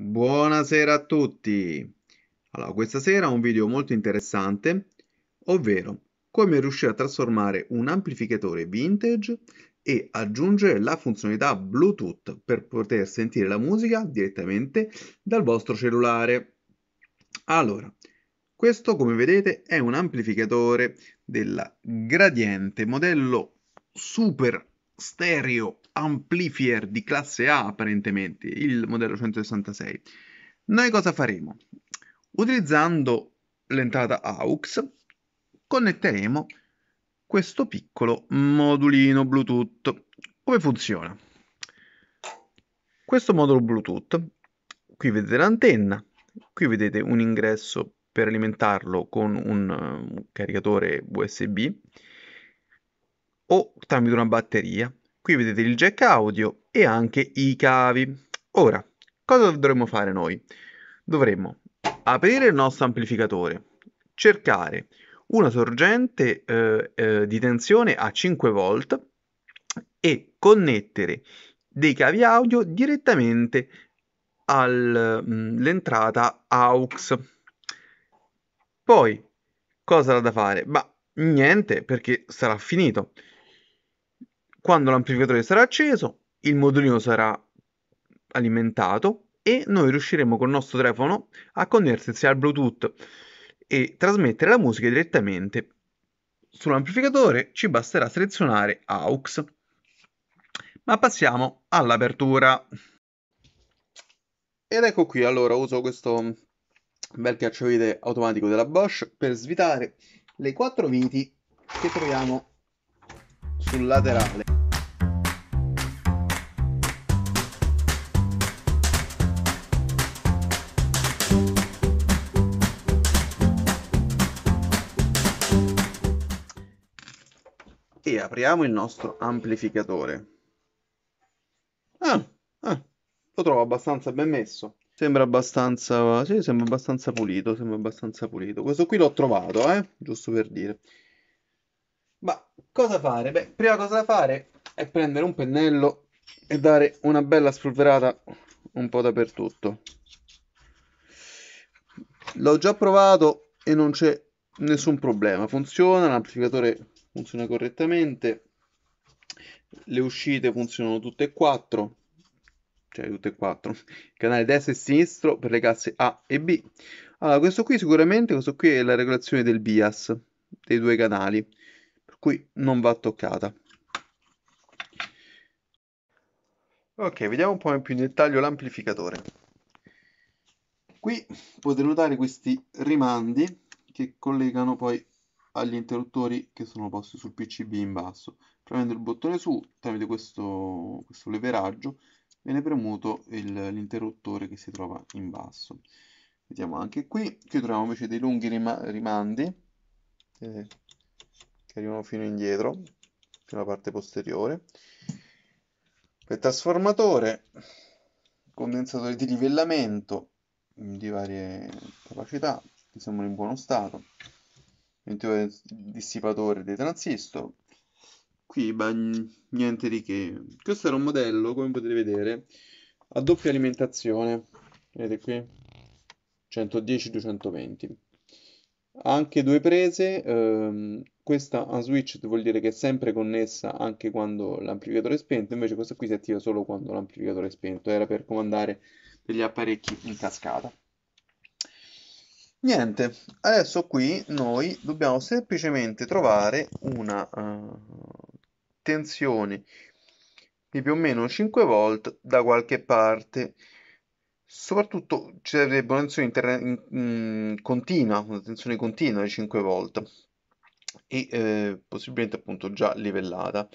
Buonasera a tutti! Allora, questa sera un video molto interessante, ovvero come riuscire a trasformare un amplificatore vintage e aggiungere la funzionalità Bluetooth per poter sentire la musica direttamente dal vostro cellulare. Allora, questo come vedete è un amplificatore della Gradiente, modello super stereo amplifier di classe A apparentemente, il modello 166. Noi cosa faremo? Utilizzando l'entrata AUX connetteremo questo piccolo modulino Bluetooth. Come funziona? Questo modulo Bluetooth, qui vedete l'antenna, qui vedete un ingresso per alimentarlo con un, eh, caricatore USB o tramite una batteria Qui vedete il jack audio e anche i cavi. Ora, cosa dovremmo fare noi? Dovremmo aprire il nostro amplificatore, cercare una sorgente eh, eh, di tensione a 5 volt e connettere dei cavi audio direttamente all'entrata mm, AUX. Poi cosa da fare? Ma niente perché sarà finito. Quando l'amplificatore sarà acceso, il modulino sarà alimentato e noi riusciremo col nostro telefono a connettersi al Bluetooth e trasmettere la musica direttamente. Sull'amplificatore ci basterà selezionare AUX. Ma passiamo all'apertura. Ed ecco qui, allora uso questo bel cacciavite automatico della Bosch per svitare le quattro viti che troviamo sul laterale. apriamo il nostro amplificatore. Ah, ah, lo trovo abbastanza ben messo. Sembra abbastanza, sì, sembra abbastanza pulito, sembra abbastanza pulito. Questo qui l'ho trovato, eh, giusto per dire. Ma cosa fare? Beh, prima cosa da fare è prendere un pennello e dare una bella spolverata un po' dappertutto. L'ho già provato e non c'è nessun problema, funziona, l'amplificatore funziona correttamente le uscite funzionano tutte e quattro cioè tutte e quattro canale destro e sinistro per le casse A e B allora questo qui sicuramente questo qui è la regolazione del bias dei due canali per cui non va toccata ok vediamo un po' in più in dettaglio l'amplificatore qui potete notare questi rimandi che collegano poi agli interruttori che sono posti sul PCB in basso. Premendo il bottone su, tramite questo, questo leveraggio, viene premuto l'interruttore che si trova in basso. Vediamo anche qui, qui troviamo invece dei lunghi rima- rimandi eh, che arrivano fino indietro, fino alla parte posteriore. Per trasformatore, condensatore di livellamento di varie capacità, che sembrano in buono stato dissipatore dei transistor. Qui bah, niente di che. Questo era un modello, come potete vedere, a doppia alimentazione. Vedete qui? 110-220. Ha anche due prese. Ehm, questa on switch vuol dire che è sempre connessa anche quando l'amplificatore è spento, invece questa qui si attiva solo quando l'amplificatore è spento. Era per comandare degli apparecchi in cascata. Niente, adesso qui noi dobbiamo semplicemente trovare una uh, tensione di più o meno 5 volt da qualche parte. Soprattutto ci sarebbe una tensione in, in, mm, continua, una tensione continua di 5 volt e eh, possibilmente appunto già livellata.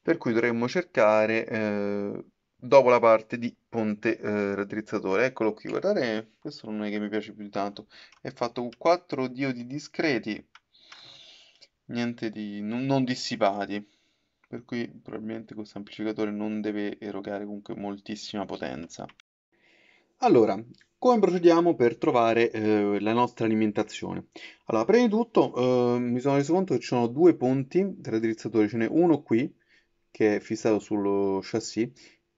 Per cui dovremmo cercare eh, dopo la parte di ponte eh, raddrizzatore. Eccolo qui, guardate, questo non è che mi piace più di tanto. È fatto con quattro diodi discreti, niente di... non, dissipati. Per cui probabilmente questo amplificatore non deve erogare comunque moltissima potenza. Allora, come procediamo per trovare eh, la nostra alimentazione? Allora, prima di tutto eh, mi sono reso conto che ci sono due ponti raddrizzatore, ce n'è uno qui che è fissato sullo chassis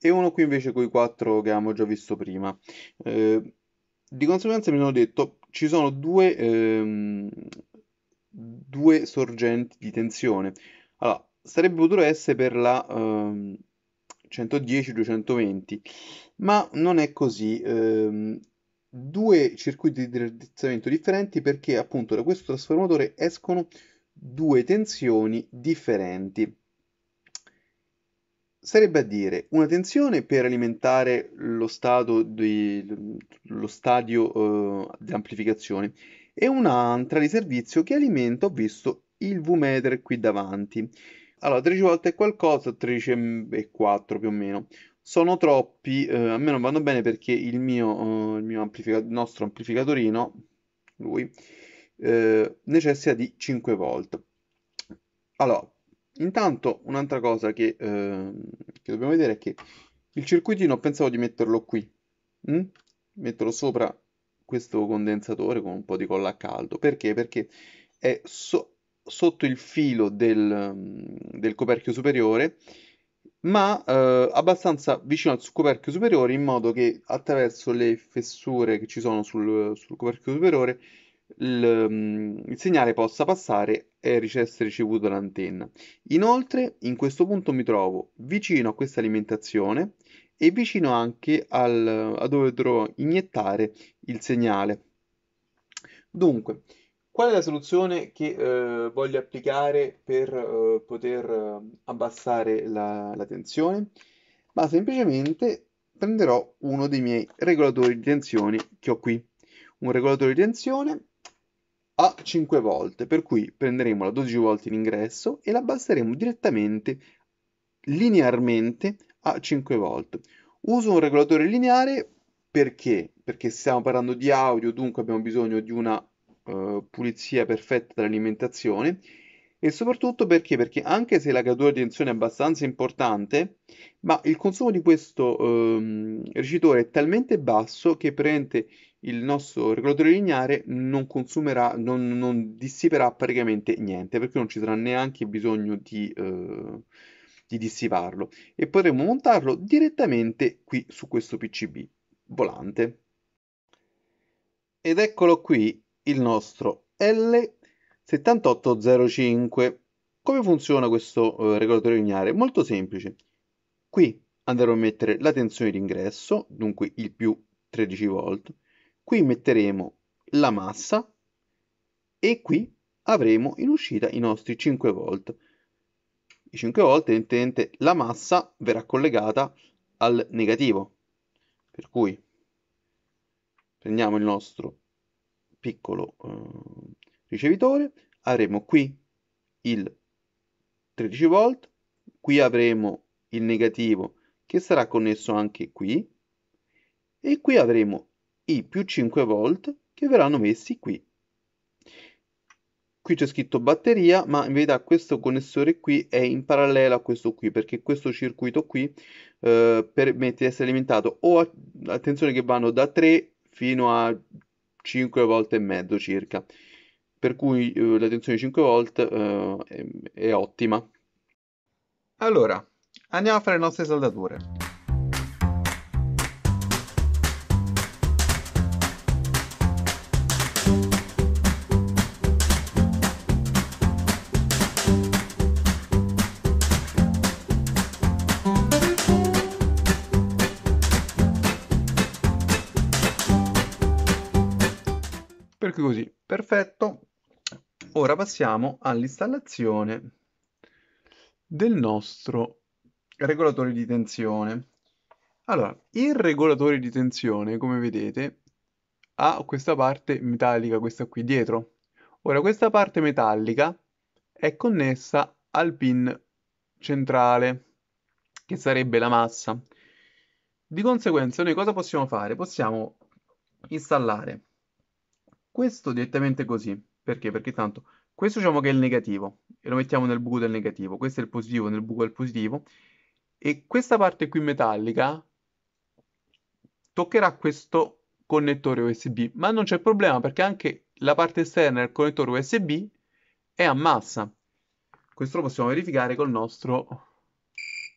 e uno qui invece con i quattro che abbiamo già visto prima. Eh, di conseguenza mi hanno detto ci sono due, ehm, due sorgenti di tensione. Allora, sarebbe potuto essere per la ehm, 110-220, ma non è così. Ehm, due circuiti di raddrizzamento differenti perché appunto da questo trasformatore escono due tensioni differenti sarebbe a dire una tensione per alimentare lo stato di, lo stadio eh, di amplificazione e un'altra di servizio che alimenta, ho visto, il V-meter qui davanti. Allora, 13 volte è qualcosa, 13 e 4 più o meno. Sono troppi, eh, a me non vanno bene perché il mio, eh, il mio amplifica- nostro amplificatorino, lui, eh, necessita di 5 volt. Allora, Intanto un'altra cosa che, eh, che, dobbiamo vedere è che il circuitino pensavo di metterlo qui, mh? Mm? metterlo sopra questo condensatore con un po' di colla a caldo, perché? Perché è so sotto il filo del, mm, del coperchio superiore, ma eh, abbastanza vicino al coperchio superiore in modo che attraverso le fessure che ci sono sul, sul coperchio superiore Mm, il, segnale possa passare e essere ricevuto dall'antenna. Inoltre, in questo punto mi trovo vicino a questa alimentazione e vicino anche al, a dove dovrò iniettare il segnale. Dunque, qual è la soluzione che eh, voglio applicare per eh, poter eh, abbassare la, la tensione? Ma semplicemente prenderò uno dei miei regolatori di tensione che ho qui. Un regolatore di tensione a 5 volte, per cui prenderemo la 12 volte in ingresso e la abbasseremo direttamente linearmente a 5 volte. Uso un regolatore lineare perché? Perché stiamo parlando di audio, dunque abbiamo bisogno di una uh, pulizia perfetta dell'alimentazione e soprattutto perché? Perché anche se la gradura di tensione è abbastanza importante, ma il consumo di questo um, ehm, ricitore è talmente basso che praticamente il nostro regolatore lineare non consumerà, non, non dissiperà praticamente niente, perché non ci sarà neanche bisogno di, eh, di dissiparlo. E potremo montarlo direttamente qui su questo PCB volante. Ed eccolo qui il nostro L7805. Come funziona questo eh, regolatore lineare? Molto semplice. Qui andremo a mettere la tensione d'ingresso, dunque il più 13 volt, qui metteremo la massa e qui avremo in uscita i nostri 5 volt. I 5 volt intende la massa verrà collegata al negativo, per cui prendiamo il nostro piccolo eh, ricevitore, avremo qui il 13 volt, qui avremo il negativo che sarà connesso anche qui e qui avremo i più 5 volt che verranno messi qui. Qui c'è scritto batteria, ma in verità questo connessore qui è in parallelo a questo qui, perché questo circuito qui eh, permette di essere alimentato o a, attenzione che vanno da 3 fino a 5 volte e mezzo circa, per cui eh, la tensione 5 volt eh, è, è ottima. Allora, andiamo a fare le nostre saldature. chiusi, perfetto. Ora passiamo all'installazione del nostro regolatore di tensione. Allora, il regolatore di tensione, come vedete, ha questa parte metallica, questa qui dietro. Ora, questa parte metallica è connessa al pin centrale, che sarebbe la massa. Di conseguenza, noi cosa possiamo fare? Possiamo installare questo direttamente così. Perché? Perché tanto questo diciamo che è il negativo e lo mettiamo nel buco del negativo, questo è il positivo nel buco del positivo e questa parte qui metallica toccherà questo connettore USB, ma non c'è problema perché anche la parte esterna del connettore USB è a massa. Questo lo possiamo verificare col nostro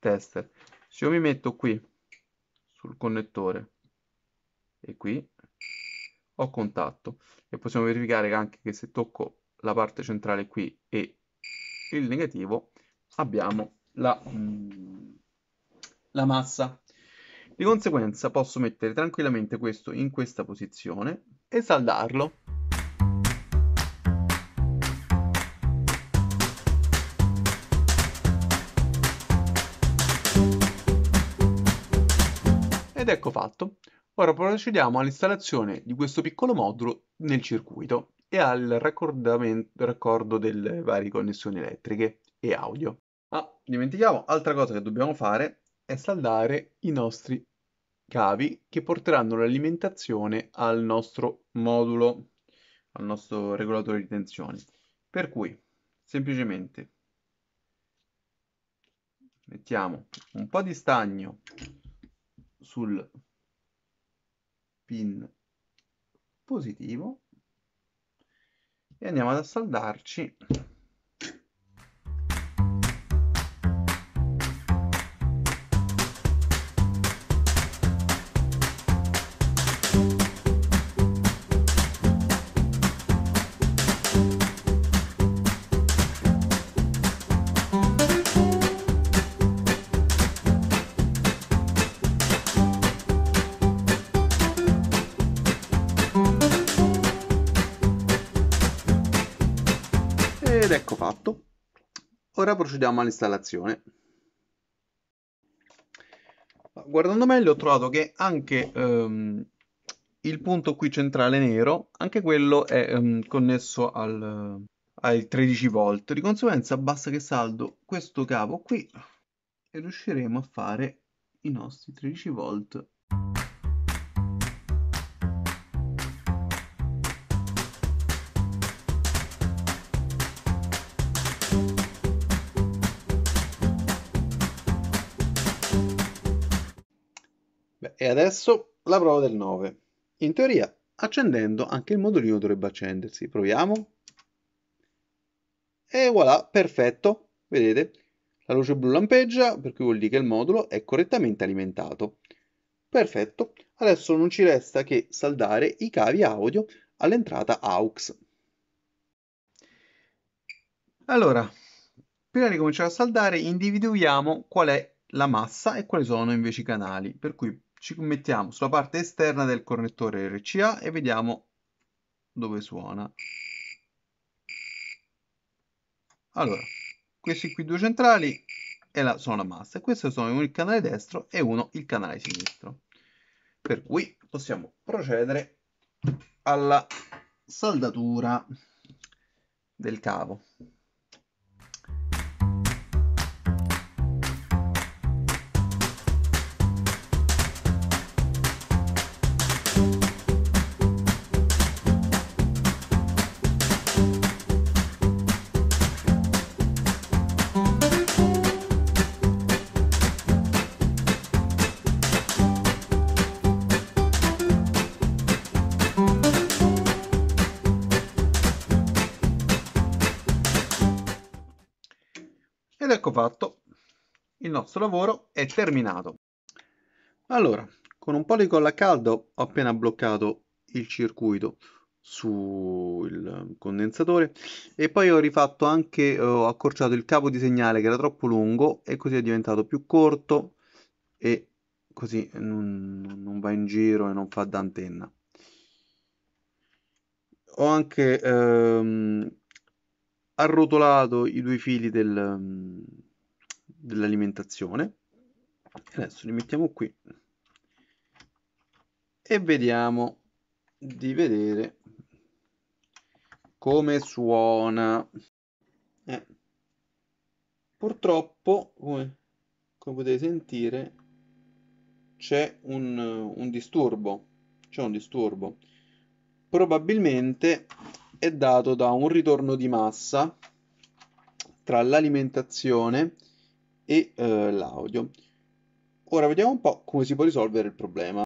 tester. Se io mi metto qui sul connettore e qui ho contatto e possiamo verificare anche che se tocco la parte centrale qui e il negativo abbiamo la, mm, la massa di conseguenza posso mettere tranquillamente questo in questa posizione e saldarlo. Ed ecco fatto. Ora procediamo all'installazione di questo piccolo modulo nel circuito e al raccordo delle varie connessioni elettriche e audio. Ah, dimentichiamo, altra cosa che dobbiamo fare è saldare i nostri cavi che porteranno l'alimentazione al nostro modulo, al nostro regolatore di tensione. Per cui, semplicemente, mettiamo un po' di stagno sul pin positivo e andiamo ad assaldarci Ed ecco fatto. Ora procediamo all'installazione. Guardando meglio ho trovato che anche ehm, il punto qui centrale nero, anche quello è ehm, connesso al, ai 13 volt. Di conseguenza basta che saldo questo cavo qui e riusciremo a fare i nostri 13 volt. E adesso la prova del 9. In teoria, accendendo, anche il modulino dovrebbe accendersi. Proviamo. E voilà, perfetto. Vedete? La luce blu lampeggia, per cui vuol dire che il modulo è correttamente alimentato. Perfetto. Adesso non ci resta che saldare i cavi audio all'entrata AUX. Allora, prima di cominciare a saldare individuiamo qual è la massa e quali sono invece i canali, per cui ci mettiamo sulla parte esterna del connettore RCA e vediamo dove suona. Allora, questi qui due centrali e la, sono la massa. Questo sono il canale destro e uno il canale sinistro. Per cui possiamo procedere alla saldatura del cavo. ecco fatto, il nostro lavoro è terminato. Allora, con un po' di colla a caldo ho appena bloccato il circuito sul condensatore e poi ho rifatto anche, eh, ho accorciato il cavo di segnale che era troppo lungo e così è diventato più corto e così non, non va in giro e non fa da antenna. Ho anche ehm, arrotolato i due fili del, mm, dell'alimentazione adesso li mettiamo qui e vediamo di vedere come suona eh. purtroppo come, come, potete sentire c'è un, un disturbo c'è un disturbo probabilmente è dato da un ritorno di massa tra l'alimentazione e eh, l'audio. Ora vediamo un po' come si può risolvere il problema.